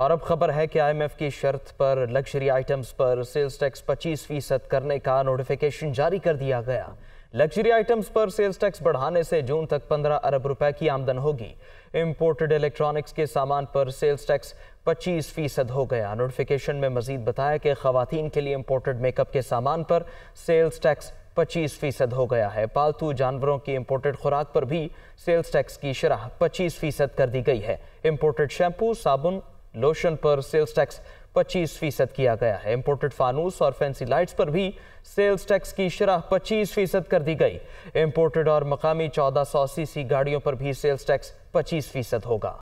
और अब खबर है कि आईएमएफ की शर्त पर लग्जरी आइटम्स पर सेल्स टैक्स 25 फीसद करने का नोटिफिकेशन जारी कर दिया गया लग्जरी आइटम्स पर सेल्स टैक्स बढ़ाने से जून तक 15 अरब रुपए की आमदन होगी इम्पोर्टेड इलेक्ट्रॉनिक्स के सामान पर सेल्स टैक्स 25 फीसद हो गया नोटिफिकेशन में मजीद बताया कि खातन के लिए इम्पोर्टेड मेकअप के सामान पर सेल्स टैक्स 25 फीसद हो गया है पालतू जानवरों की इम्पोर्टेड खुराक पर भी सेल्स टैक्स की शराह 25 फीसद कर दी गई है इम्पोर्टेड शैम्पू साबुन लोशन पर सेल्स टैक्स 25 फीसद किया गया है इम्पोर्टेड फानूस और फैंसी लाइट्स पर भी सेल्स टैक्स की शराह 25 फीसद कर दी गई इम्पोर्टेड और मकामी 1400 सीसी गाड़ियों पर भी सेल्स टैक्स 25 फीसद होगा